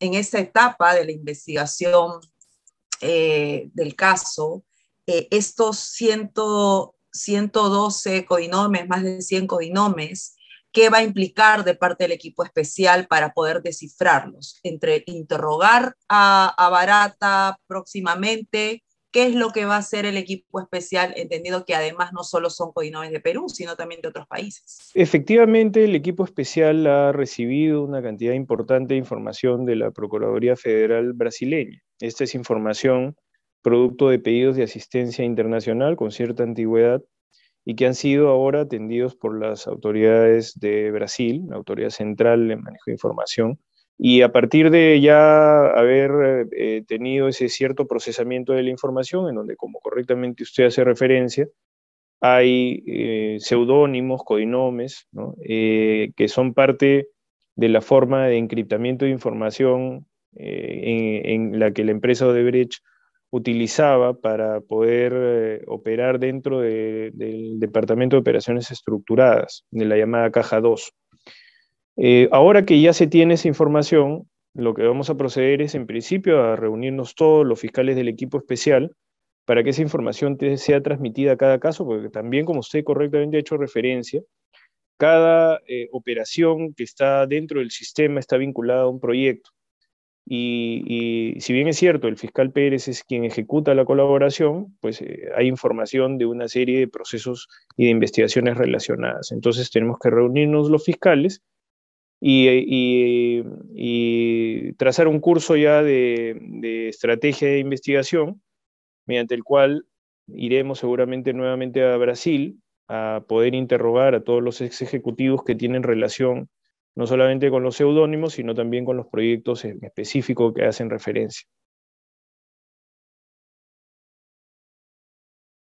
en esa etapa de la investigación eh, del caso, eh, estos 112 codinomes, más de 100 codinomes, ¿qué va a implicar de parte del equipo especial para poder descifrarlos? Entre interrogar a Barata próximamente, qué es lo que va a hacer el equipo especial, entendido que además no solo son codinomes de Perú, sino también de otros países. Efectivamente, el equipo especial ha recibido una cantidad importante de información de la Procuraduría Federal brasileña. Esta es información producto de pedidos de asistencia internacional con cierta antigüedad y que han sido ahora atendidos por las autoridades de Brasil, la Autoridad Central de Manejo de Información, y a partir de ya haber eh, tenido ese cierto procesamiento de la información, en donde, como correctamente usted hace referencia, hay eh, seudónimos, codinomes, eh, que son parte de la forma de encriptamiento de información en, la que la empresa Odebrecht utilizaba para poder operar dentro del Departamento de Operaciones Estructuradas, de la llamada Caja 2. Eh, ahora que ya se tiene esa información, lo que vamos a proceder es en principio a reunirnos todos los fiscales del equipo especial para que esa información sea transmitida a cada caso, porque también, como usted correctamente ha hecho referencia, cada eh, operación que está dentro del sistema está vinculada a un proyecto. Y, si bien es cierto, el fiscal Pérez es quien ejecuta la colaboración, pues eh, hay información de una serie de procesos y de investigaciones relacionadas. Entonces tenemos que reunirnos los fiscales y, trazar un curso ya de, estrategia de investigación, mediante el cual iremos seguramente nuevamente a Brasil a poder interrogar a todos los ex ejecutivos que tienen relación no solamente con los seudónimos, sino también con los proyectos específicos que hacen referencia.